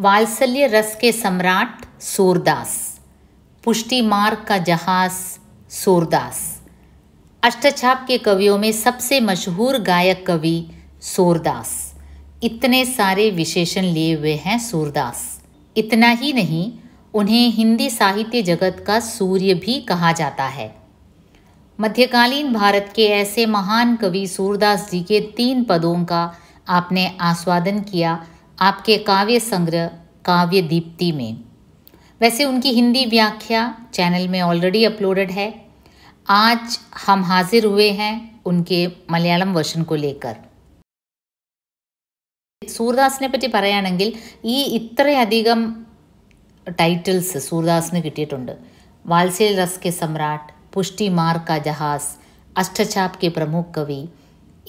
वात्सल्य रस के सम्राट सूरदास पुष्टि मार्ग का जहाज सूरदास अष्टछाप के कवियों में सबसे मशहूर गायक कवि सूरदास इतने सारे विशेषण लिए हुए हैं सूरदास इतना ही नहीं उन्हें हिंदी साहित्य जगत का सूर्य भी कहा जाता है मध्यकालीन भारत के ऐसे महान कवि सूरदास जी के तीन पदों का आपने आस्वादन किया आपके काव्य संग्रह काव्य दीप्ति में वैसे उनकी हिंदी व्याख्या चैनल में ऑलरेडी अपलोडेड है आज हम हाजिर हुए हैं उनके मलयालम वर्षन को लेकर സൂർദാസിനെ പറ്റി പറയുകയാണെങ്കിൽ ഈ ഇത്രയധികം ടൈറ്റിൽസ് സൂർദാസിന് കിട്ടിയിട്ടുണ്ട് रस റസ്കെ സമ്രാട്ട് പുഷ്ടി മാർക്ക ജഹാസ് അഷ്ടചാപ് കെ പ്രമുഖ് കവി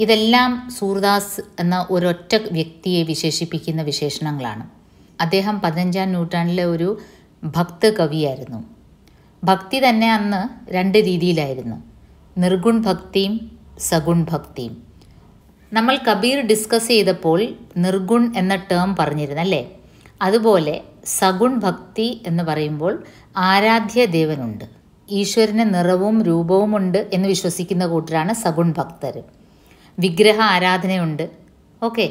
ഇതെല്ലാം സൂർദാസ് എന്ന ഒരൊറ്റ വ്യക്തിയെ വിശേഷിപ്പിക്കുന്ന വിശേഷണങ്ങളാണ് അദ്ദേഹം പതിനഞ്ചാം നൂറ്റാണ്ടിലെ ഒരു ഭക്ത കവിയായിരുന്നു ഭക്തി തന്നെ അന്ന് രണ്ട് രീതിയിലായിരുന്നു നിർഗുൺ ഭക്തിയും സഗുൺ ഭക്തിയും നമ്മൾ കബീർ ഡിസ്കസ് ചെയ്തപ്പോൾ നിർഗുൺ എന്ന ടേം പറഞ്ഞിരുന്നല്ലേ അതുപോലെ സഗുൺ ഭക്തി എന്ന് പറയുമ്പോൾ ആരാധ്യ ദേവനുണ്ട് ഈശ്വരന് നിറവും രൂപവുമുണ്ട് എന്ന് വിശ്വസിക്കുന്ന കൂട്ടരാണ് സഗുൺ ഭക്തർ വിഗ്രഹ ആരാധനയുണ്ട് ഓക്കെ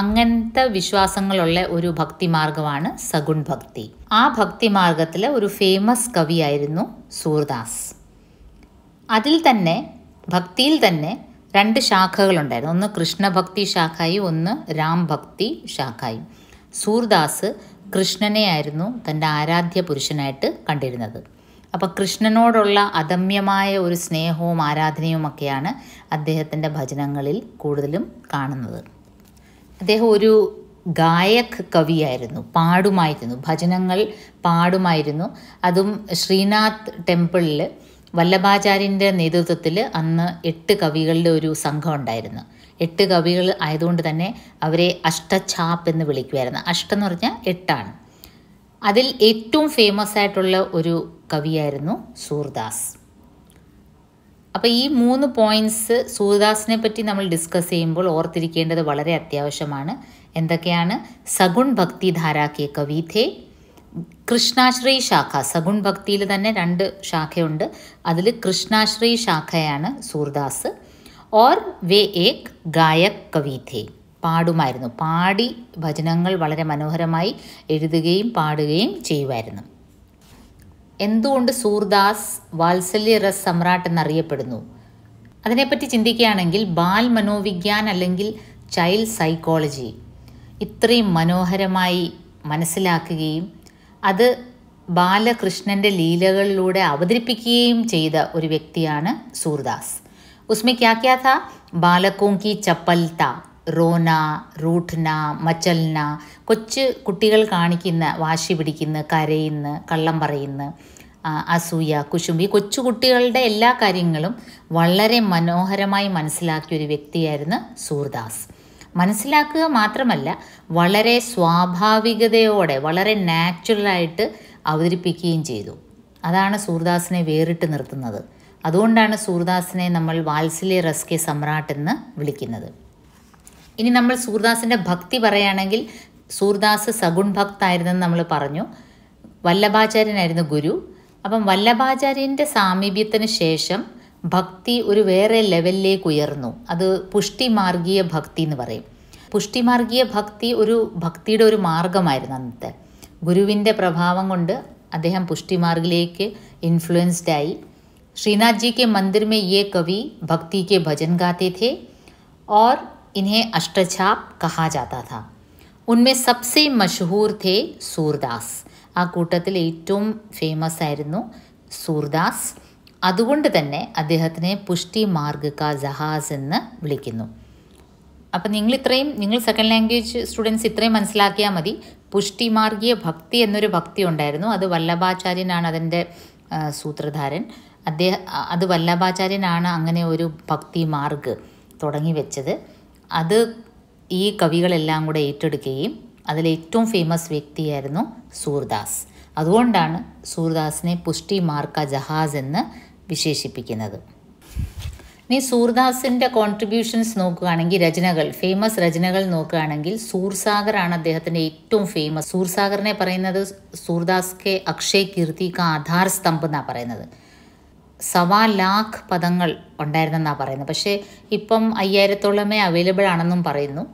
അങ്ങനത്തെ വിശ്വാസങ്ങളുള്ള ഒരു ഭക്തിമാർഗമാണ് സഗുൺ ഭക്തി ആ ഭക്തിമാർഗത്തിലെ ഒരു ഫേമസ് കവിയായിരുന്നു സൂർദാസ് അതിൽ തന്നെ ഭക്തിയിൽ തന്നെ രണ്ട് ശാഖകളുണ്ടായിരുന്നു ഒന്ന് കൃഷ്ണഭക്തി ശാഖായും ഒന്ന് രാം ഭക്തി ശാഖായും സൂർദാസ് കൃഷ്ണനെയായിരുന്നു തൻ്റെ ആരാധ്യ പുരുഷനായിട്ട് കണ്ടിരുന്നത് അപ്പോൾ കൃഷ്ണനോടുള്ള അദമ്യമായ ഒരു സ്നേഹവും ആരാധനയുമൊക്കെയാണ് അദ്ദേഹത്തിൻ്റെ ഭജനങ്ങളിൽ കൂടുതലും കാണുന്നത് അദ്ദേഹം ഒരു ഗായക് കവിയായിരുന്നു പാടുമായിരുന്നു ഭജനങ്ങൾ പാടുമായിരുന്നു അതും ശ്രീനാഥ് ടെമ്പിളിൽ വല്ലഭാചാര്യൻ്റെ നേതൃത്വത്തിൽ അന്ന് എട്ട് കവികളുടെ ഒരു സംഘം ഉണ്ടായിരുന്നു എട്ട് കവികൾ ആയതുകൊണ്ട് തന്നെ അവരെ അഷ്ടഛാപ്പ് എന്ന് വിളിക്കുമായിരുന്നു അഷ്ടം എന്ന് പറഞ്ഞാൽ എട്ടാണ് അതിൽ ഏറ്റവും ഫേമസ് ആയിട്ടുള്ള ഒരു കവിയായിരുന്നു സൂർദാസ് അപ്പോൾ ഈ മൂന്ന് പോയിന്റ്സ് സൂർദാസിനെ പറ്റി നമ്മൾ ഡിസ്കസ് ചെയ്യുമ്പോൾ ഓർത്തിരിക്കേണ്ടത് വളരെ അത്യാവശ്യമാണ് എന്തൊക്കെയാണ് സഗുൺ ഭക്തി ധാരാക്കിയ കവിതേ കൃഷ്ണാശ്രീ ശാഖ സഗുൺ ഭക്തിയിൽ തന്നെ രണ്ട് ശാഖയുണ്ട് അതിൽ കൃഷ്ണാശ്രീ ശാഖയാണ് സൂർദാസ് ഓർ വേ ഏക് ഗായക് കവിതേ പാടുമായിരുന്നു പാടി ഭജനങ്ങൾ വളരെ മനോഹരമായി എഴുതുകയും പാടുകയും ചെയ്യുമായിരുന്നു എന്തുകൊണ്ട് സൂർദാസ് വാത്സല്യരസ് സമ്രാട്ട് എന്നറിയപ്പെടുന്നു അതിനെപ്പറ്റി ചിന്തിക്കുകയാണെങ്കിൽ ബാൽ മനോവിജ്ഞാൻ അല്ലെങ്കിൽ ചൈൽഡ് സൈക്കോളജി ഇത്രയും മനോഹരമായി മനസ്സിലാക്കുകയും അത് ബാലകൃഷ്ണൻ്റെ ലീലകളിലൂടെ അവതരിപ്പിക്കുകയും ചെയ്ത ഒരു വ്യക്തിയാണ് സൂർദാസ് ഉസ്മെ ക്യാ ക്യാ താ ബാലക്കോങ്കി ചപ്പൽത്ത റോന റൂട്ട്ന മച്ചൽന കൊച്ച് കുട്ടികൾ കാണിക്കുന്ന വാശി പിടിക്കുന്ന കരയുന്ന കള്ളം പറയുന്ന അസൂയ കുശുമ്പി കൊച്ചുകുട്ടികളുടെ എല്ലാ കാര്യങ്ങളും വളരെ മനോഹരമായി മനസ്സിലാക്കിയ ഒരു വ്യക്തിയായിരുന്നു സൂർദാസ് മനസ്സിലാക്കുക മാത്രമല്ല വളരെ സ്വാഭാവികതയോടെ വളരെ നാച്ചുറലായിട്ട് അവതരിപ്പിക്കുകയും ചെയ്തു അതാണ് സൂർദാസിനെ വേറിട്ട് നിർത്തുന്നത് അതുകൊണ്ടാണ് സൂർദാസിനെ നമ്മൾ വാത്സല്യ റസ്കെ സമ്രാട്ട് എന്ന് വിളിക്കുന്നത് ഇനി നമ്മൾ സൂർദാസിൻ്റെ ഭക്തി പറയുകയാണെങ്കിൽ സൂർദാസ് സഗുൺ ഭക്തായിരുന്നെന്ന് നമ്മൾ പറഞ്ഞു വല്ലഭാചാര്യനായിരുന്നു ഗുരു അപ്പം വല്ലഭാചാര്യൻ്റെ സാമീപ്യത്തിന് ശേഷം ഭക്തി ഒരു വേറെ ലെവലിലേക്ക് ഉയർന്നു അത് പുഷ്ടിമാർഗീയ ഭക്തി എന്ന് പറയും പുഷ്ടിമാർഗീയ ഭക്തി ഒരു ഭക്തിയുടെ ഒരു മാർഗമായിരുന്നു അന്നത്തെ ഗുരുവിൻ്റെ പ്രഭാവം കൊണ്ട് അദ്ദേഹം പുഷ്ടിമാർഗിലേക്ക് ഇൻഫ്ലുവൻസ്ഡ് ആയി ശ്രീനാഥ് ജി കെ യേ കവി ഭക്തി ഭജൻ ഗാത്തേ थे और इन्हें अष्टछाप कहा जाता था ഉന്മേ സബ്സെ മഷഹൂർ ഥേ സൂർദാസ് ആ കൂട്ടത്തിൽ ഏറ്റവും ഫേമസ് ആയിരുന്നു സൂർദാസ് അതുകൊണ്ട് തന്നെ അദ്ദേഹത്തിനെ പുഷ്ടി മാർഗ് കാ ജഹാസ് എന്ന് വിളിക്കുന്നു അപ്പം നിങ്ങൾ ഇത്രയും നിങ്ങൾ സെക്കൻഡ് ലാംഗ്വേജ് സ്റ്റുഡൻസ് ഇത്രയും മനസ്സിലാക്കിയാൽ മതി പുഷ്ടി മാർഗീയ ഭക്തി എന്നൊരു ഭക്തി ഉണ്ടായിരുന്നു അത് വല്ലഭാചാര്യനാണ് അതിൻ്റെ സൂത്രധാരൻ അദ്ദേഹം അത് വല്ലഭാചാര്യനാണ് അങ്ങനെ ഒരു ഭക്തി മാർഗ് തുടങ്ങി വെച്ചത് അത് ഈ കവികളെല്ലാം കൂടെ ഏറ്റെടുക്കുകയും അതിലേറ്റവും ഫേമസ് വ്യക്തിയായിരുന്നു സൂർദാസ് അതുകൊണ്ടാണ് സൂർദാസിനെ പുഷ്ടി മാർക്ക ജഹാസ് എന്ന് വിശേഷിപ്പിക്കുന്നത് ഇനി സൂർദാസിൻ്റെ കോൺട്രിബ്യൂഷൻസ് നോക്കുകയാണെങ്കിൽ രചനകൾ ഫേമസ് രചനകൾ നോക്കുകയാണെങ്കിൽ സൂർസാഗർ ആണ് അദ്ദേഹത്തിൻ്റെ ഏറ്റവും ഫേമസ് സൂർസാഗറിനെ പറയുന്നത് സൂർദാസ് കെ അക്ഷയ് കീർത്തി കാ ആധാർ സ്തംഭം എന്നാണ് പറയുന്നത് സവാ ലാഖ് പദങ്ങൾ ഉണ്ടായിരുന്നെന്നാണ് പറയുന്നത് പക്ഷേ ഇപ്പം അയ്യായിരത്തോളമേ അവൈലബിൾ ആണെന്നും പറയുന്നു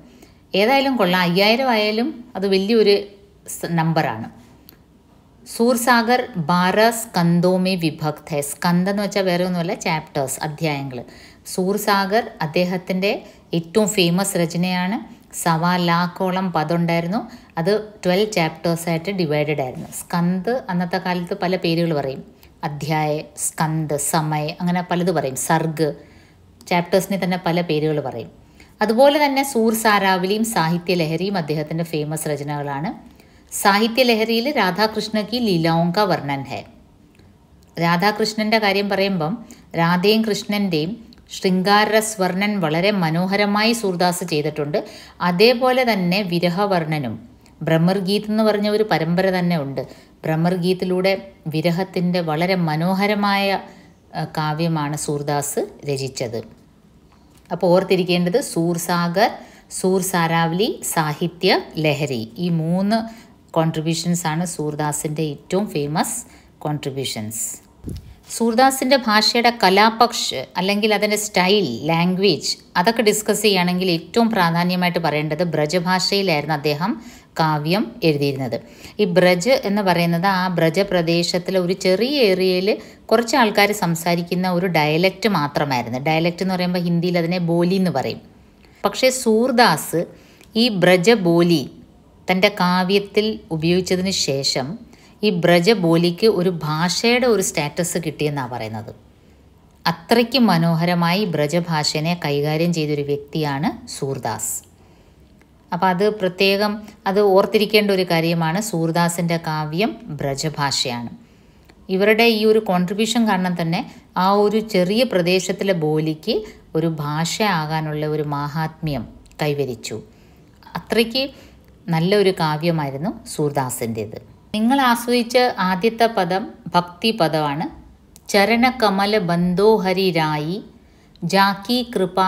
ഏതായാലും കൊള്ളാം അയ്യായിരം ആയാലും അത് വലിയൊരു നമ്പറാണ് സൂർസാഗർ ബാര സ്കന്ദോമി വിഭക്ത സ്കന്ദ എന്ന് വെച്ചാൽ വേറെ ഒന്നുമല്ല ചാപ്റ്റേഴ്സ് അധ്യായങ്ങൾ സൂർസാഗർ അദ്ദേഹത്തിൻ്റെ ഏറ്റവും ഫേമസ് രചനയാണ് സവാ ലാക്കോളം പദമുണ്ടായിരുന്നു അത് ട്വൽവ് ചാപ്റ്റേഴ്സായിട്ട് ഡിവൈഡഡ് ആയിരുന്നു സ്കന്ദ് അന്നത്തെ കാലത്ത് പല പേരുകൾ പറയും അധ്യായ സ്കന്ദ് സമയ അങ്ങനെ പലത് പറയും സർഗ് ചാപ്റ്റേഴ്സിനെ തന്നെ പല പേരുകൾ പറയും അതുപോലെ തന്നെ സൂർ സാരാവലിയും സാഹിത്യലഹരിയും അദ്ദേഹത്തിൻ്റെ ഫേമസ് രചനകളാണ് സാഹിത്യലഹരിയിൽ രാധാകൃഷ്ണ കി വർണ്ണൻ ഹെ രാധാകൃഷ്ണൻ്റെ കാര്യം പറയുമ്പം രാധയും കൃഷ്ണൻ്റെയും ശൃംഗാരസ്വർണൻ വളരെ മനോഹരമായി സൂർദാസ് ചെയ്തിട്ടുണ്ട് അതേപോലെ തന്നെ വിരഹവർണ്ണനും ഭ്രമർഗീത് എന്ന് പറഞ്ഞ ഒരു പരമ്പര തന്നെ ഉണ്ട് ഭ്രമർഗീത്തിലൂടെ വിരഹത്തിൻ്റെ വളരെ മനോഹരമായ കാവ്യമാണ് സൂർദാസ് രചിച്ചത് അപ്പോൾ ഓർത്തിരിക്കേണ്ടത് സൂർസാഗർ സൂർ സാരാവലി സാഹിത്യ ലഹരി ഈ മൂന്ന് കോൺട്രിബ്യൂഷൻസ് ആണ് സൂർദാസിൻ്റെ ഏറ്റവും ഫേമസ് കോൺട്രിബ്യൂഷൻസ് സൂർദാസിൻ്റെ ഭാഷയുടെ കലാപക്ഷ് അല്ലെങ്കിൽ അതിൻ്റെ സ്റ്റൈൽ ലാംഗ്വേജ് അതൊക്കെ ഡിസ്കസ് ചെയ്യുകയാണെങ്കിൽ ഏറ്റവും പ്രാധാന്യമായിട്ട് പറയേണ്ടത് ബ്രജഭാഷയിലായിരുന്നു അദ്ദേഹം കാവ്യം എഴുതിയിരുന്നത് ഈ ബ്രജ് എന്ന് പറയുന്നത് ആ ബ്രജ പ്രദേശത്തിലെ ഒരു ചെറിയ ഏരിയയിൽ കുറച്ച് ആൾക്കാർ സംസാരിക്കുന്ന ഒരു ഡയലക്റ്റ് മാത്രമായിരുന്നു ഡയലക്റ്റ് എന്ന് പറയുമ്പോൾ ഹിന്ദിയിൽ അതിനെ ബോലി എന്ന് പറയും പക്ഷേ സൂർദാസ് ഈ ബ്രജ ബോലി തൻ്റെ കാവ്യത്തിൽ ഉപയോഗിച്ചതിന് ശേഷം ഈ ബ്രജ ബോലിക്ക് ഒരു ഭാഷയുടെ ഒരു സ്റ്റാറ്റസ് കിട്ടിയെന്നാണ് പറയുന്നത് അത്രയ്ക്ക് മനോഹരമായി ബ്രജഭാഷനെ കൈകാര്യം ചെയ്തൊരു വ്യക്തിയാണ് സൂർദാസ് അപ്പോൾ അത് പ്രത്യേകം അത് ഓർത്തിരിക്കേണ്ട ഒരു കാര്യമാണ് സൂർദാസിൻ്റെ കാവ്യം ബ്രജഭാഷയാണ് ഇവരുടെ ഈ ഒരു കോൺട്രിബ്യൂഷൻ കാരണം തന്നെ ആ ഒരു ചെറിയ പ്രദേശത്തിലെ ബോലിക്ക് ഒരു ഭാഷ ആകാനുള്ള ഒരു മാഹാത്മ്യം കൈവരിച്ചു അത്രയ്ക്ക് നല്ലൊരു കാവ്യമായിരുന്നു സൂർദാസിൻ്റേത് നിങ്ങൾ ആസ്വദിച്ച ആദ്യത്തെ പദം ഭക്തി പദമാണ് ചരണകമല ബന്ധോഹരിരായി ജാക്കി കൃപ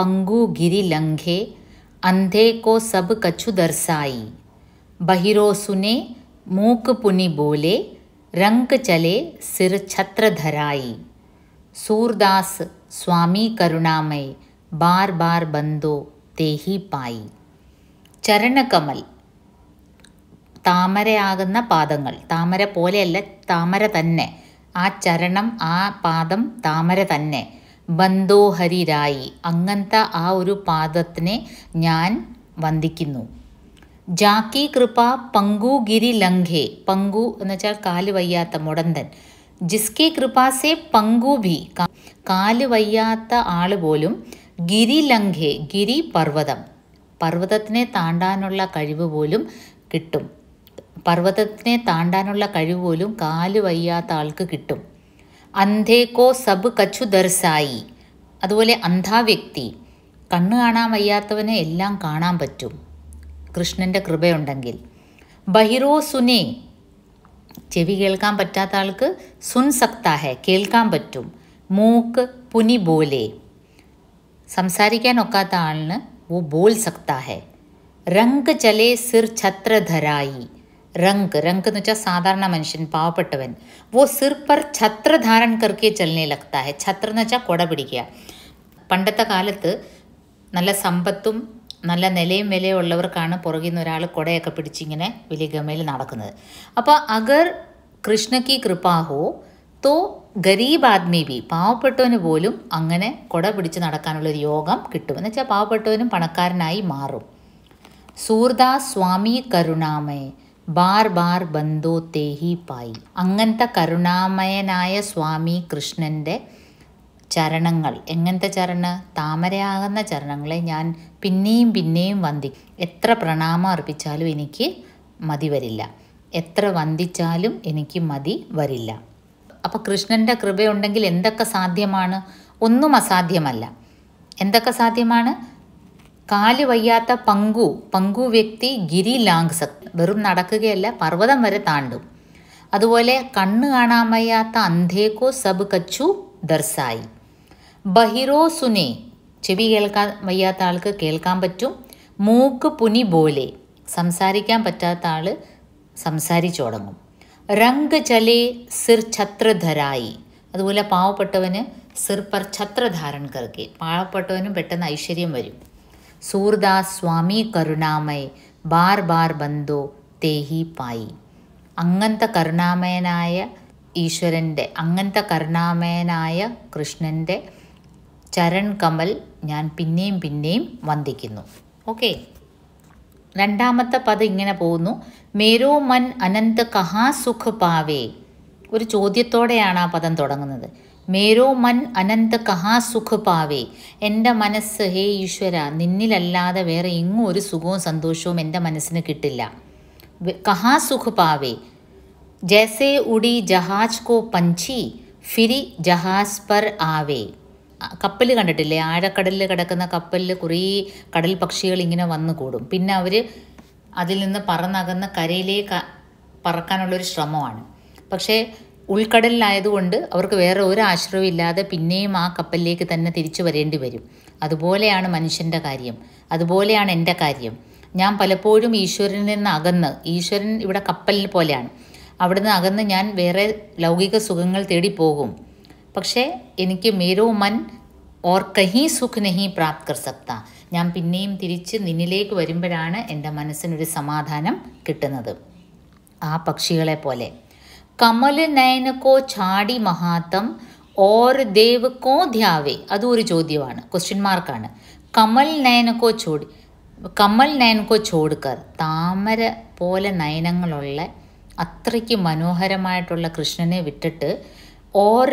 പങ്കു ഗിരി ലംഘേ अंधे को सब कछु दर्शाई बहिरो सुने मूक पुनि बोले रंग चले सिर छत्र धराई सूरदास स्वामी करुणामय बार बार बंदो തേഹി പായി ചരണകമൽ താമരയാകുന്ന പാദങ്ങൾ താമര പോലെയല്ല താമര തന്നെ ആ ചരണം ആ പാദം താമര തന്നെ ബന്ധോഹരിരായി അങ്ങനത്തെ ആ ഒരു പാദത്തിനെ ഞാൻ വന്ദിക്കുന്നു ജാക്കി കൃപ പങ്കു ഗിരി ലംഘേ പങ്കു എന്ന് വെച്ചാൽ കാല് വയ്യാത്ത മുടന്തൻ ജിസ്കി കൃപാസെ പങ്കു ഭി കാല് വയ്യാത്ത ആൾ പോലും ഗിരി ലംഘേ ഗിരി പർവ്വതം പർവ്വതത്തിനെ താണ്ടാനുള്ള കഴിവ് പോലും കിട്ടും പർവ്വതത്തിനെ താണ്ടാനുള്ള കഴിവ് പോലും കാല് വയ്യാത്ത ആൾക്ക് കിട്ടും അന്ധേക്കോ സബ് കച്ചു ദർസായി അതുപോലെ അന്ധാവ്യക്തി കണ്ണു കാണാൻ വയ്യാത്തവനെ എല്ലാം കാണാൻ പറ്റും കൃഷ്ണൻ്റെ കൃപയുണ്ടെങ്കിൽ ബഹിറോ സുനെ ചെവി കേൾക്കാൻ പറ്റാത്ത ആൾക്ക് സുൻ സക്താഹെ കേൾക്കാൻ പറ്റും മൂക്ക് പുനി ബോലെ സംസാരിക്കാൻ ഒക്കാത്ത ആളിന് ഓ ബോൽ സക്താഹെ രംഗ് ചലേ സിർ ഛത്രധരായി रंग रंग എന്ന് വെച്ചാൽ സാധാരണ മനുഷ്യൻ പാവപ്പെട്ടവൻ വോ സിർ പർ ഛത്ര ധാരൺ കർക്കെ ചലനെ ലഗ്താ ഹെ ഛത്ര എന്ന് വെച്ചാൽ കുട പിടിക്കുക പണ്ടത്തെ കാലത്ത് നല്ല സമ്പത്തും നല്ല നിലയും വിലയും ഉള്ളവർക്കാണ് പുറകിൽ നിന്ന് ഒരാൾ കുടയൊക്കെ പിടിച്ചിങ്ങനെ വലിയ ഗമയിൽ നടക്കുന്നത് അപ്പോൾ അഗർ കൃഷ്ണക്ക് കൃപാഹോ തോ ഗരീബ് ആദ്മി ബി പാവപ്പെട്ടവന് പോലും അങ്ങനെ കുട പിടിച്ച് ഒരു യോഗം കിട്ടും എന്ന് വെച്ചാൽ പാവപ്പെട്ടവനും പണക്കാരനായി മാറും സൂർദാസ് സ്വാമി കരുണാമേ ബാർ ബാർ ബന്ധോ തേഹി പായി അങ്ങനത്തെ കരുണാമയനായ സ്വാമി കൃഷ്ണൻ്റെ ചരണങ്ങൾ എങ്ങനത്തെ ചരണ് താമരയാകുന്ന ചരണങ്ങളെ ഞാൻ പിന്നെയും പിന്നെയും വന്ദി എത്ര പ്രണാമം അർപ്പിച്ചാലും എനിക്ക് മതി വരില്ല എത്ര വന്ദിച്ചാലും എനിക്ക് മതി വരില്ല അപ്പോൾ കൃഷ്ണൻ്റെ കൃപയുണ്ടെങ്കിൽ എന്തൊക്കെ സാധ്യമാണ് ഒന്നും അസാധ്യമല്ല എന്തൊക്കെ സാധ്യമാണ് കാല് വയ്യാത്ത പങ്കു പങ്കു വ്യക്തി ഗിരി ലാങ്സക് വെറും നടക്കുകയല്ല പർവ്വതം വരെ താണ്ടും അതുപോലെ കണ്ണ് കാണാൻ വയ്യാത്ത അന്ധേക്കോ സബ് കച്ചു ദർസായി ബഹിറോ സുനെ ചെവി കേൾക്കാൻ വയ്യാത്ത ആൾക്ക് കേൾക്കാൻ പറ്റും മൂക്ക് പുനി പോലെ സംസാരിക്കാൻ പറ്റാത്ത ആൾ സംസാരിച്ചു തുടങ്ങും രംഗ് ചലേ സിർ ഛത്രധരായി അതുപോലെ പാവപ്പെട്ടവന് സിർ പർ ഛത്രധാരൻ കറുക്കി പാവപ്പെട്ടവനും പെട്ടെന്ന് ഐശ്വര്യം വരും സൂർദാസ് സ്വാമി കരുണാമയ ബാർ ബാർ ബന്ധോ തേഹി പായി അങ്ങനത്തെ കരുണാമയനായ ഈശ്വരൻ്റെ അങ്ങനത്തെ കരുണാമയനായ കൃഷ്ണൻ്റെ ചരൺ കമൽ ഞാൻ പിന്നെയും പിന്നെയും വന്ദിക്കുന്നു ഓക്കെ രണ്ടാമത്തെ പദം ഇങ്ങനെ പോകുന്നു മേരോ മൻ അനന്ത് കഹാ സുഖ പാവേ ഒരു ചോദ്യത്തോടെയാണ് ആ പദം തുടങ്ങുന്നത് മേരോ മൻ അനന്ത കഹാ സുഖ് പാവേ എൻ്റെ മനസ്സ് ഹേ ഈശ്വര നിന്നിലല്ലാതെ വേറെ എങ്ങും ഒരു സുഖവും സന്തോഷവും എൻ്റെ മനസ്സിന് കിട്ടില്ല കഹാ സുഖ് പാവേ ജൈസേ ഉടി ജഹാജ് കോ പഞ്ചി ഫിരി ജഹാസ് പർ ആവേ കപ്പൽ കണ്ടിട്ടില്ലേ ആഴക്കടലിൽ കിടക്കുന്ന കപ്പലിൽ കുറേ കടൽ പക്ഷികൾ ഇങ്ങനെ വന്നു കൂടും പിന്നെ അവർ അതിൽ നിന്ന് പറന്നകന്ന് കരയിലേക്ക് പറക്കാനുള്ളൊരു ശ്രമമാണ് പക്ഷേ ഉൾക്കടലിലായതുകൊണ്ട് അവർക്ക് വേറെ ഒരു ആശ്രയവും ഇല്ലാതെ പിന്നെയും ആ കപ്പലിലേക്ക് തന്നെ തിരിച്ചു വരേണ്ടി വരും അതുപോലെയാണ് മനുഷ്യൻ്റെ കാര്യം അതുപോലെയാണ് എൻ്റെ കാര്യം ഞാൻ പലപ്പോഴും ഈശ്വരനിൽ നിന്ന് അകന്ന് ഈശ്വരൻ ഇവിടെ കപ്പലിൽ പോലെയാണ് അവിടുന്ന് അകന്ന് ഞാൻ വേറെ ലൗകിക സുഖങ്ങൾ തേടി പോകും പക്ഷേ എനിക്ക് മേരോ മൻ ഓർ കഹീ സുഖ് നഹി പ്രാപ്ത് കർ സക്ത ഞാൻ പിന്നെയും തിരിച്ച് നിന്നിലേക്ക് വരുമ്പോഴാണ് എൻ്റെ മനസ്സിനൊരു സമാധാനം കിട്ടുന്നത് ആ പക്ഷികളെ പോലെ കമൽ നയനക്കോ ചാടി മഹാത്തം ഓർ കോ ധ്യാവേ അതും ഒരു ചോദ്യമാണ് ക്വസ്റ്റ്യൻ മാർക്കാണ് കമൽ നയനക്കോ ചോടി കമൽ നയൻകോ ചോടുക്കർ താമര പോലെ നയനങ്ങളുള്ള അത്രയ്ക്ക് മനോഹരമായിട്ടുള്ള കൃഷ്ണനെ വിട്ടിട്ട് ഓർ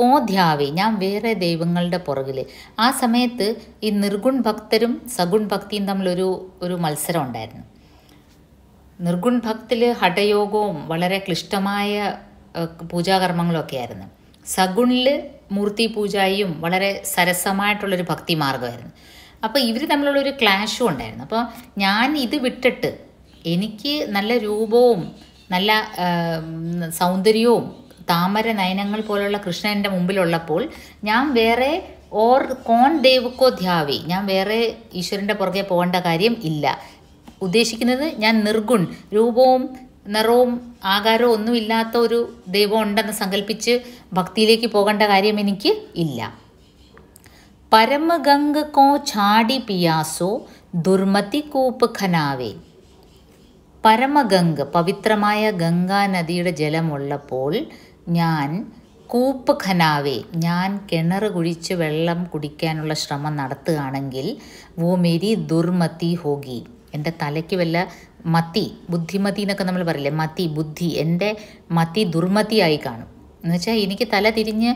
കോ ധ്യാവി ഞാൻ വേറെ ദൈവങ്ങളുടെ പുറകിൽ ആ സമയത്ത് ഈ നിർഗുൺ ഭക്തരും സഗുൺ ഭക്തിയും തമ്മിലൊരു ഒരു മത്സരം ഉണ്ടായിരുന്നു നിർഗുൺ ഭക്തിൽ ഹഠയോഗവും വളരെ ക്ലിഷ്ടമായ പൂജാകർമ്മങ്ങളൊക്കെ ആയിരുന്നു സഗുണിൽ മൂർത്തി പൂജയും വളരെ സരസമായിട്ടുള്ളൊരു ഭക്തി മാർഗമായിരുന്നു അപ്പോൾ ഇവർ തമ്മിലുള്ളൊരു ക്ലാഷും ഉണ്ടായിരുന്നു അപ്പോൾ ഞാൻ ഇത് വിട്ടിട്ട് എനിക്ക് നല്ല രൂപവും നല്ല സൗന്ദര്യവും താമര നയനങ്ങൾ പോലുള്ള കൃഷ്ണൻ്റെ മുമ്പിലുള്ളപ്പോൾ ഞാൻ വേറെ ഓർ കോൺ ദേവക്കോ ധ്യാവി ഞാൻ വേറെ ഈശ്വരൻ്റെ പുറകെ പോകേണ്ട കാര്യം ഇല്ല ഉദ്ദേശിക്കുന്നത് ഞാൻ നിർഗുൺ രൂപവും നിറവും ആകാരവും ഒന്നുമില്ലാത്ത ഒരു ദൈവം ഉണ്ടെന്ന് സങ്കല്പിച്ച് ഭക്തിയിലേക്ക് പോകേണ്ട കാര്യം എനിക്ക് ഇല്ല പരമഗംഗ കോ ചാടി പിയാസോ ദുർമതി കൂപ്പ് ഖനാവേ പരമഗംഗ പവിത്രമായ ഗംഗാ നദിയുടെ ജലമുള്ളപ്പോൾ ഞാൻ കൂപ്പ് ഖനാവേ ഞാൻ കിണർ കുഴിച്ച് വെള്ളം കുടിക്കാനുള്ള ശ്രമം നടത്തുകയാണെങ്കിൽ വോ മേരി ദുർമതി ഹോഗി എൻ്റെ തലയ്ക്ക് വല്ല മത്തി ബുദ്ധിമതി എന്നൊക്കെ നമ്മൾ പറയില്ലേ മത്തി ബുദ്ധി എൻ്റെ മത്തി ദുർമതിയായി കാണും എന്നുവെച്ചാൽ എനിക്ക് തല തിരിഞ്ഞ്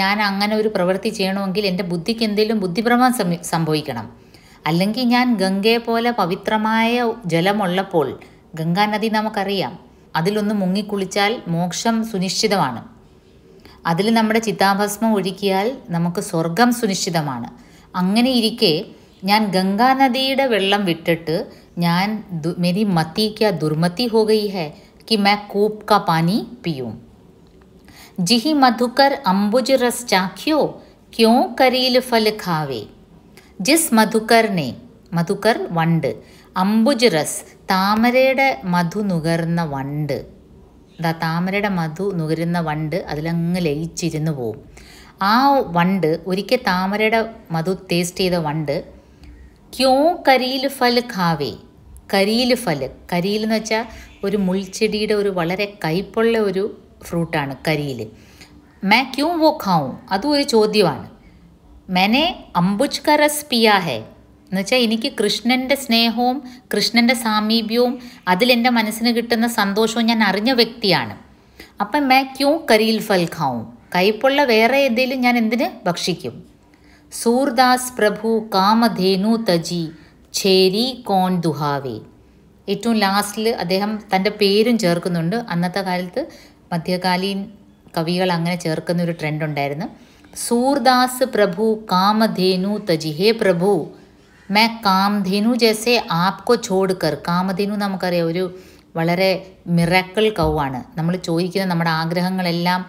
ഞാൻ അങ്ങനെ ഒരു പ്രവൃത്തി ചെയ്യണമെങ്കിൽ എൻ്റെ ബുദ്ധിക്ക് എന്തെങ്കിലും ബുദ്ധിഭ്രമം സംഭവിക്കണം അല്ലെങ്കിൽ ഞാൻ ഗംഗയെ പോലെ പവിത്രമായ ജലമുള്ളപ്പോൾ ഗംഗാനദി നമുക്കറിയാം അതിലൊന്ന് മുങ്ങിക്കുളിച്ചാൽ മോക്ഷം സുനിശ്ചിതമാണ് അതിൽ നമ്മുടെ ചിതാഭസ്മം ഒഴുക്കിയാൽ നമുക്ക് സ്വർഗം സുനിശ്ചിതമാണ് അങ്ങനെ ഇരിക്കെ ഞാൻ ഗംഗാനദിയുടെ വെള്ളം വിട്ടിട്ട് ഞാൻ മെരി മത്തി ക്യാ ദുർമത്തി ഹോ ഹെ കി मैं कूप का പാനി പിയും ജിഹി മധുക്കർ अम्बुज റസ് ചാഖ്യോ ക്യോ करील फल ഖാവേ ജിസ് മധുക്കർ ने മധുക്കർ വണ്ട് അംബുജ് റസ് താമരയുടെ മധു നുകർന്ന വണ്ട് എന്താ താമരയുടെ മധു നുകരുന്ന വണ്ട് അതിലങ്ങ് ലയിച്ചിരുന്നു പോവും ആ വണ്ട് ഒരിക്കൽ താമരയുടെ മധു ടേസ്റ്റ് ചെയ്ത വണ്ട് ക്യോ കരീൽ ഫൽ ഖാവേ കരീൽ ഫൽ കരീൽ എന്ന് വെച്ചാൽ ഒരു മുൾച്ചെടിയുടെ ഒരു വളരെ കയ്പുള്ള ഒരു ഫ്രൂട്ടാണ് കരീൽ മേ ക്യൂ വോ ഖാവും അതും ഒരു ചോദ്യമാണ് മെനെ അംബുജ്ക റസ് പിയാഹെ ഹെ എന്ന് വെച്ചാൽ എനിക്ക് കൃഷ്ണൻ്റെ സ്നേഹവും കൃഷ്ണൻ്റെ സാമീപ്യവും അതിലെൻ്റെ മനസ്സിന് കിട്ടുന്ന സന്തോഷവും ഞാൻ അറിഞ്ഞ വ്യക്തിയാണ് അപ്പം മേ ക്യൂ കരീൽ ഫൽ ഖാവും കയ്പുള്ള വേറെ എന്തെങ്കിലും ഞാൻ എന്തിന് ഭക്ഷിക്കും സൂർദാസ് പ്രഭു കാമധേനു തജി ചേരി കോൺ ദുഹാവേ ഏറ്റവും ലാസ്റ്റിൽ അദ്ദേഹം തൻ്റെ പേരും ചേർക്കുന്നുണ്ട് അന്നത്തെ കാലത്ത് മധ്യകാലീൻ കവികൾ അങ്ങനെ ചേർക്കുന്ന ഒരു ട്രെൻഡ് ഉണ്ടായിരുന്നു സൂർദാസ് പ്രഭു കാമധേനു തജി ഹേ പ്രഭു മേ കാംധേനു ജേസെ ആപ്കോ ചോടുക്കർ കാമധേനു നമുക്കറിയാം ഒരു വളരെ മിറക്കിൾ കൗവാണ് നമ്മൾ ചോദിക്കുന്ന നമ്മുടെ ആഗ്രഹങ്ങളെല്ലാം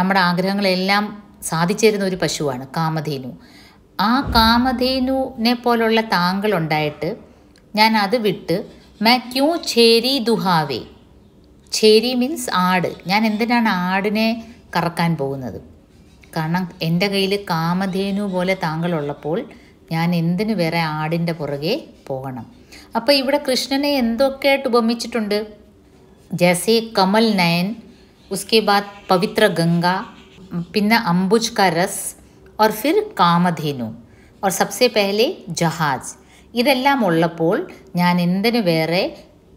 നമ്മുടെ ആഗ്രഹങ്ങളെല്ലാം സാധിച്ചിരുന്ന ഒരു പശുവാണ് കാമധേനു ആ കാമധേനുവിനെ പോലുള്ള താങ്കളുണ്ടായിട്ട് ഞാൻ അത് വിട്ട് മാ ക്യൂ ചേരി ദുഹാവേ ചേരി മീൻസ് ആട് ഞാൻ എന്തിനാണ് ആടിനെ കറക്കാൻ പോകുന്നത് കാരണം എൻ്റെ കയ്യിൽ കാമധേനു പോലെ താങ്കളുള്ളപ്പോൾ ഞാൻ എന്തിനു വേറെ ആടിൻ്റെ പുറകെ പോകണം അപ്പോൾ ഇവിടെ കൃഷ്ണനെ എന്തൊക്കെയായിട്ട് ഉപമിച്ചിട്ടുണ്ട് ജസേ കമൽ നയൻ ഉസ്കെ ബാദ് പവിത്ര ഗംഗ പിന്നെ അംബുജ് കരസ് और फिर കാമധേനു ഓർ സബ്സെ പെഹലെ ജഹാസ് ഇതെല്ലാം ഉള്ളപ്പോൾ ഞാൻ എന്തിനു വേറെ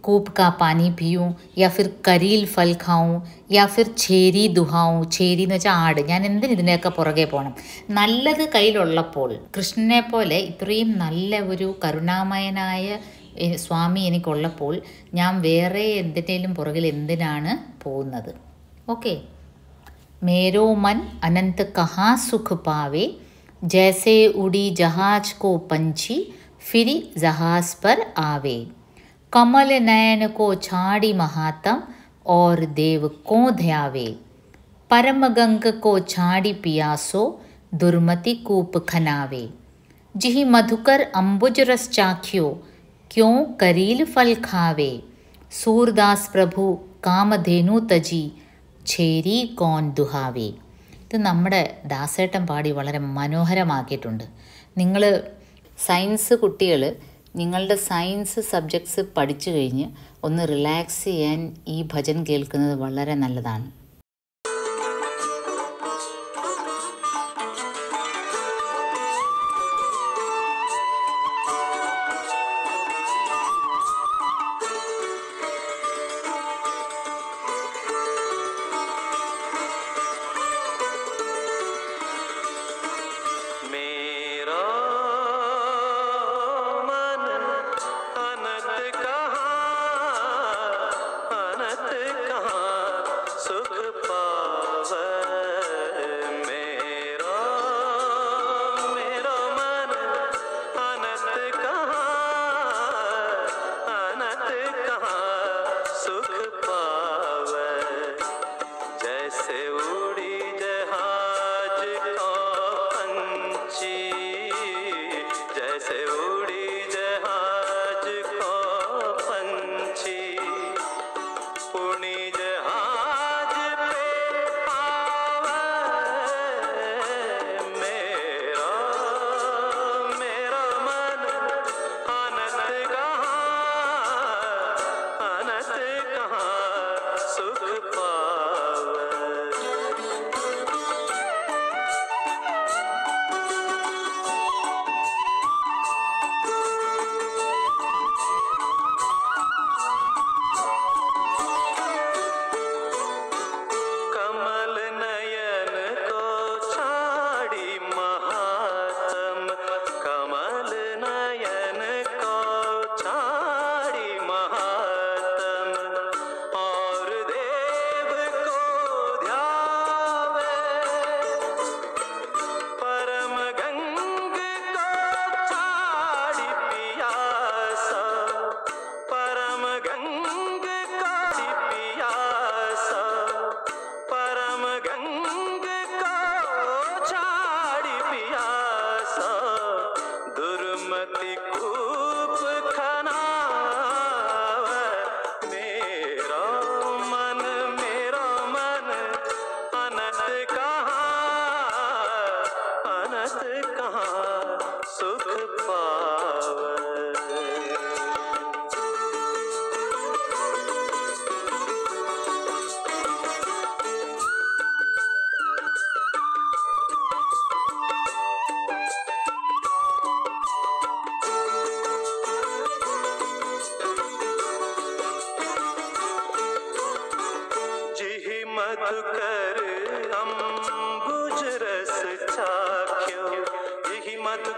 കൂപ്പ് കാ പാനി പിയും യാ ഫിർ കരീൽ ഫൽ ഖാവും യാ ഫിർ ചേരി ദുഹാവും ചേരി എന്ന് വെച്ചാൽ ആട് ഞാൻ എന്തിന് ഇതിനെയൊക്കെ പുറകെ പോകണം നല്ലത് കയ്യിലുള്ളപ്പോൾ കൃഷ്ണനെ പോലെ ഇത്രയും നല്ല ഒരു കരുണാമയനായ സ്വാമി എനിക്കുള്ളപ്പോൾ ഞാൻ വേറെ എന്തിനേലും പുറകിൽ എന്തിനാണ് പോകുന്നത് ഓക്കേ मेरो मन अनंत कहाँ सुख पावे जैसे उड़ी जहाज को पंछी फिरी जहाज पर आवे कमल नयन को छाड़ी महात्म और देव को ध्यावे परम गंग को छाड़ी पियासो दुर्मति कूप खनावे जिहि मधुकर अंबुज रस चाख्यो क्यों करील फल खावे सूरदास प्रभु कामधेनु तजी ചേരി കോൻ ദുഹാവി ഇത് നമ്മുടെ ദാസേട്ടൻ പാടി വളരെ മനോഹരമാക്കിയിട്ടുണ്ട് നിങ്ങൾ സയൻസ് കുട്ടികൾ നിങ്ങളുടെ സയൻസ് സബ്ജക്ട്സ് പഠിച്ചു കഴിഞ്ഞ് ഒന്ന് റിലാക്സ് ചെയ്യാൻ ഈ ഭജൻ കേൾക്കുന്നത് വളരെ നല്ലതാണ്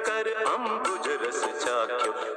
कर अंबुज रस चाख्यो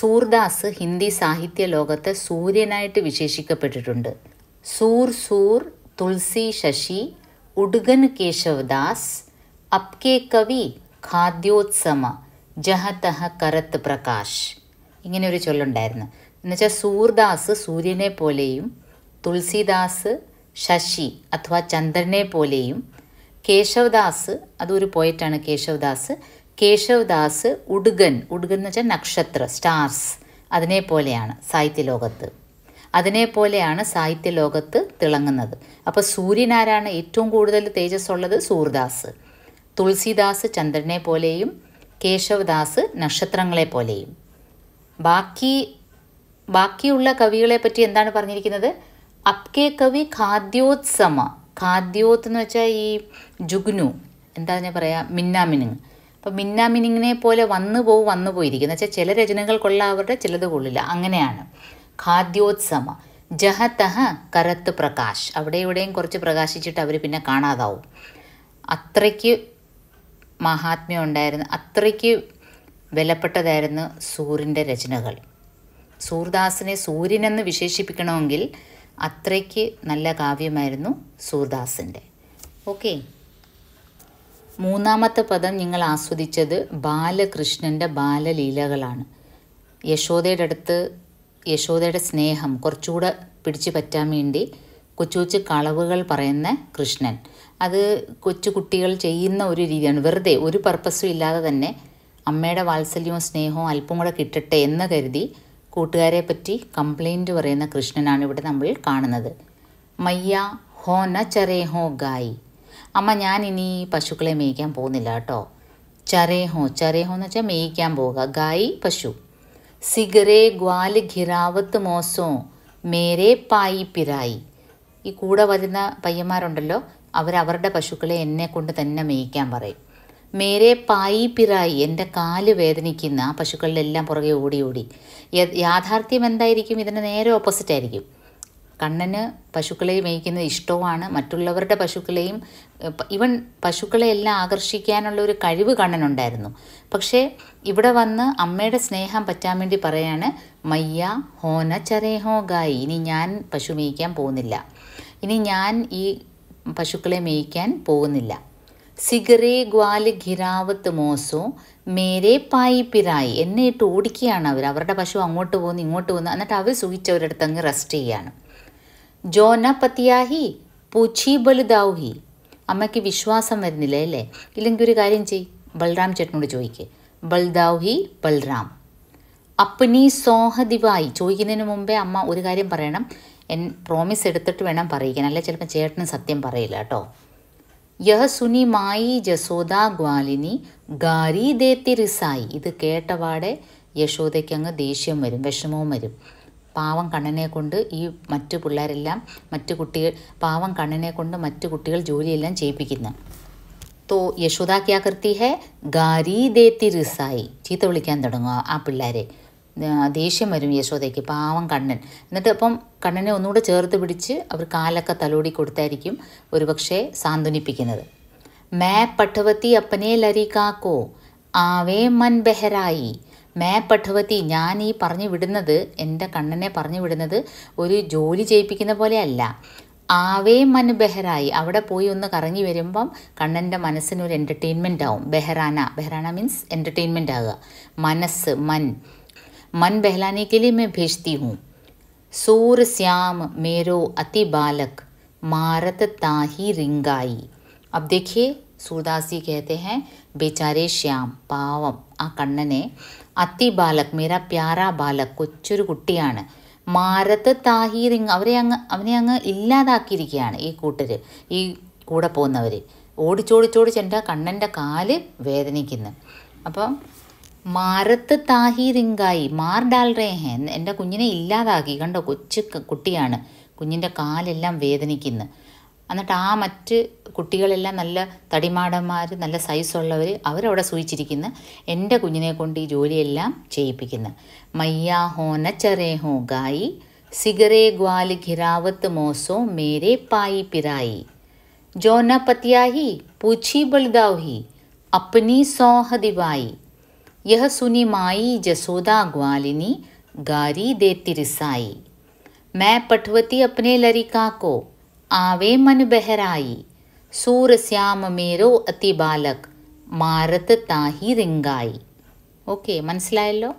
സൂർദാസ് ഹിന്ദി സാഹിത്യ ലോകത്ത് സൂര്യനായിട്ട് വിശേഷിക്കപ്പെട്ടിട്ടുണ്ട് സൂർ സൂർ തുൾസി ശശി ഉടുഗൻ കേശവദാസ് അപ്കേ കവി ഖാദ്യോത്സമ ജഹതഹ കരത്ത് പ്രകാശ് ഇങ്ങനെ ഒരു ചൊല്ലുണ്ടായിരുന്നു എന്നുവെച്ചാൽ സൂർദാസ് സൂര്യനെ പോലെയും തുൾസിദാസ് ശശി അഥവാ ചന്ദ്രനെ പോലെയും കേശവദാസ് അതൊരു പോയറ്റാണ് കേശവദാസ് കേശവദാസ് ഉടുകൻ ഉടുകൻ എന്ന് വെച്ചാൽ നക്ഷത്ര സ്റ്റാർസ് അതിനെപ്പോലെയാണ് സാഹിത്യ ലോകത്ത് അതിനെപ്പോലെയാണ് സാഹിത്യ ലോകത്ത് തിളങ്ങുന്നത് അപ്പോൾ സൂര്യനാരാണ് ഏറ്റവും കൂടുതൽ തേജസ്സുള്ളത് സൂർദാസ് തുളസിദാസ് ചന്ദ്രനെ പോലെയും കേശവദാസ് നക്ഷത്രങ്ങളെ പോലെയും ബാക്കി ബാക്കിയുള്ള കവികളെ പറ്റി എന്താണ് പറഞ്ഞിരിക്കുന്നത് അപ്കെ കവി ഖാദ്യോത്സമ ഖാദ്യോത്ത് എന്ന് വെച്ചാൽ ഈ ജുഗ്നു എന്താ ഞാൻ പറയാ മിന്നാമിനുങ് അപ്പോൾ മിന്നാമിനിങ്ങിനെ പോലെ വന്നു പോവും വന്നു പോയിരിക്കുന്നു വെച്ചാൽ ചില രചനകൾ കൊള്ളാവരുടെ ചിലത് കൊള്ളില്ല അങ്ങനെയാണ് ഖാദ്യോത്സമ ജഹതഹ കരത്ത് പ്രകാശ് അവിടെ ഇവിടെയും കുറച്ച് പ്രകാശിച്ചിട്ട് അവർ പിന്നെ കാണാതാവും അത്രയ്ക്ക് മഹാത്മ്യം ഉണ്ടായിരുന്നു അത്രയ്ക്ക് വിലപ്പെട്ടതായിരുന്നു സൂറിൻ്റെ രചനകൾ സൂർദാസിനെ സൂര്യനെന്ന് വിശേഷിപ്പിക്കണമെങ്കിൽ അത്രയ്ക്ക് നല്ല കാവ്യമായിരുന്നു സൂർദാസിൻ്റെ ഓക്കേ മൂന്നാമത്തെ പദം നിങ്ങൾ ആസ്വദിച്ചത് ബാലകൃഷ്ണൻ്റെ ബാലലീലകളാണ് യശോദയുടെ അടുത്ത് യശോദയുടെ സ്നേഹം കുറച്ചുകൂടെ പിടിച്ചു പറ്റാൻ വേണ്ടി കൊച്ചു കൊച്ചു കളവുകൾ പറയുന്ന കൃഷ്ണൻ അത് കൊച്ചു കുട്ടികൾ ചെയ്യുന്ന ഒരു രീതിയാണ് വെറുതെ ഒരു പർപ്പസും ഇല്ലാതെ തന്നെ അമ്മയുടെ വാത്സല്യവും സ്നേഹവും അല്പം കൂടെ കിട്ടട്ടെ എന്ന് കരുതി കൂട്ടുകാരെ പറ്റി കംപ്ലൈൻറ്റ് പറയുന്ന കൃഷ്ണനാണ് ഇവിടെ നമ്മൾ കാണുന്നത് മയ്യ ഹോ ന ചരേ ഹോ ഗായി അമ്മ ഞാൻ ഇനി പശുക്കളെ മേയിക്കാൻ പോകുന്നില്ല കേട്ടോ ചരേഹോ ചരേഹോ എന്ന് വെച്ചാൽ മേയിക്കാൻ പോവുക ഗായി പശു സിഗരേ ഗ്വാല് ഖിരാവത്ത് മോസോ മേരെ പായി പിരായി ഈ കൂടെ വരുന്ന പയ്യന്മാരുണ്ടല്ലോ അവരവരുടെ പശുക്കളെ എന്നെ കൊണ്ട് തന്നെ മേയിക്കാൻ പറയും മേരെ പായി പിറായി എൻ്റെ കാല് വേദനിക്കുന്ന ആ പശുക്കളിലെല്ലാം പുറകെ ഓടി ഓടി യാഥാർത്ഥ്യം എന്തായിരിക്കും ഇതിൻ്റെ നേരെ ഓപ്പോസിറ്റ് ആയിരിക്കും കണ്ണന് പശുക്കളെ മേയ്ക്കുന്നത് ഇഷ്ടവുമാണ് മറ്റുള്ളവരുടെ പശുക്കളെയും ഇവൻ പശുക്കളെ എല്ലാം ആകർഷിക്കാനുള്ള ഒരു കഴിവ് കണ്ണനുണ്ടായിരുന്നു പക്ഷേ ഇവിടെ വന്ന് അമ്മയുടെ സ്നേഹം പറ്റാൻ വേണ്ടി പറയാണ് മയ്യ ഹോന ചരേ ഹോ ഗായി ഇനി ഞാൻ പശു മേയ്ക്കാൻ പോകുന്നില്ല ഇനി ഞാൻ ഈ പശുക്കളെ മേയ്ക്കാൻ പോകുന്നില്ല സിഗറേ ഗ്വാല് ഖിരാവത്ത് മോസോ മേരെ പായി പിരായി എന്നെ ഇട്ട് ഓടിക്കുകയാണ് അവർ അവരുടെ പശു അങ്ങോട്ട് പോകുന്നു ഇങ്ങോട്ട് പോകുന്നു എന്നിട്ട് അവർ സൂചിച്ചവരടുത്ത് അങ്ങ് റെസ്റ്റ് ചെയ്യുകയാണ് ജോ ന പത്തിയാഹി പൂച്ചി ബലുതാവുഹി അമ്മയ്ക്ക് വിശ്വാസം വരുന്നില്ല അല്ലേ ഇല്ലെങ്കിൽ ഒരു കാര്യം ചെയ് ബൽറാം ചേട്ടനോട് ചോദിക്കുക ബൽദാവുഹി ബൽറാം അപ്പനി സോഹദിവായി ചോദിക്കുന്നതിന് മുമ്പേ അമ്മ ഒരു കാര്യം പറയണം എൻ പ്രോമിസ് എടുത്തിട്ട് വേണം പറയിക്കാൻ അല്ലെ ചിലപ്പോൾ ചേട്ടന് സത്യം പറയില്ല കേട്ടോ യഹ സുനി മായി ജസോദ ഗ്വാലിനി ഗാരി ദേത്തി റിസായി ഇത് കേട്ടപാടെ യശോദയ്ക്ക് അങ്ങ് ദേഷ്യം വരും വിഷമവും വരും പാവം കണ്ണനെ കൊണ്ട് ഈ മറ്റു പിള്ളേരെല്ലാം മറ്റു കുട്ടികൾ പാവം കണ്ണനെ കൊണ്ട് മറ്റു കുട്ടികൾ ജോലിയെല്ലാം ചെയ്യിപ്പിക്കുന്നു തോ യശോദാ ക്യാ കൃത്തി ഹെ ഗാരി ദേത്തി റിസായി ചീത്ത വിളിക്കാൻ തുടങ്ങുക ആ പിള്ളേരെ ദേഷ്യം വരും യശോദയ്ക്ക് പാവം കണ്ണൻ എന്നിട്ട് അപ്പം കണ്ണനെ ഒന്നുകൂടെ ചേർത്ത് പിടിച്ച് അവർ കാലൊക്കെ തലോടി കൊടുത്തായിരിക്കും ഒരുപക്ഷെ സാന്ത്വനിപ്പിക്കുന്നത് മേ പട്ടവത്തി അപ്പനെ കാക്കോ ആവേ മൻ ബെഹരായി മേ പഠവതി ഞാൻ ഈ പറഞ്ഞു വിടുന്നത് എൻ്റെ കണ്ണനെ പറഞ്ഞു വിടുന്നത് ഒരു ജോലി ചെയ്യിപ്പിക്കുന്ന പോലെയല്ല ആവേ മൻ ബെഹ്റായി അവിടെ പോയി ഒന്ന് കറങ്ങി വരുമ്പം കണ്ണൻ്റെ മനസ്സിനൊരു എൻ്റർടൈൻമെൻ്റ് ആവും ബെഹ്റാന ബെഹ്റാന മീൻസ് എൻ്റർടൈൻമെൻ്റ് ആകുക മനസ്സ് മൻ മൻ ബെഹ്ലാനെ മേ ഭേഷ്തി ഹൂം സൂർ ശ്യാം മേരോ അതി ബാലക് मारत ताही रिंगाई अब देखिए सूरदास जी कहते हैं बेचारे श्याम ആ കണ്ണനെ അത്തി ബാലക് മേര പ്യാര ബാലക് കൊച്ചൊരു കുട്ടിയാണ് മാരത്ത് താഹീർ അവരെ അങ്ങ് അവനെ അങ്ങ് ഇല്ലാതാക്കിയിരിക്കുകയാണ് ഈ കൂട്ടർ ഈ കൂടെ പോകുന്നവർ ഓടിച്ചോടിച്ചോടിച്ച് എൻ്റെ കണ്ണൻ്റെ കാല് വേദനിക്കുന്നു അപ്പം മാരത്ത് താഹീറിങ്കായി മാർ ഡാൽ എൻ്റെ കുഞ്ഞിനെ ഇല്ലാതാക്കി കണ്ടോ കൊച്ചു കുട്ടിയാണ് കുഞ്ഞിൻ്റെ കാലെല്ലാം വേദനിക്കുന്നു എന്നിട്ട് ആ മറ്റ് കുട്ടികളെല്ലാം നല്ല തടിമാടന്മാർ നല്ല സൈസുള്ളവർ അവരവിടെ സൂചിച്ചിരിക്കുന്ന എൻ്റെ കുഞ്ഞിനെ കൊണ്ട് ഈ ജോലിയെല്ലാം ചെയ്യിപ്പിക്കുന്നു മയ്യാ ഹോ ചെറേ ഹോ ഗായി സിഗറേ ഗ്വാലി ഖിരാവത്ത് മോസോ മേരെ പായി പിരായി ജോന പത്യാഹി പൂച്ചി ബൾദാഹി അപ്നി സോഹദിവായി യഹ സുനി മായി ജസോദ ഗ്വാലിനി ഗാരി ദേ തിരിസായി മേ पठवती അപ്നെ ലരിക്കാക്കോ ആവേ മനുബഹരായി സൂര്യശ്യാമമേരോ അതി ബാലക് മാരത് താഹി റിങ്കായി ഓക്കെ മനസ്സിലായല്ലോ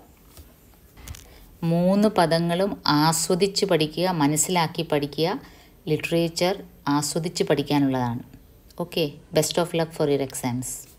മൂന്ന് പദങ്ങളും ആസ്വദിച്ച് പഠിക്കുക മനസ്സിലാക്കി പഠിക്കുക ലിറ്ററേച്ചർ ആസ്വദിച്ച് പഠിക്കാനുള്ളതാണ് okay best of luck for your exams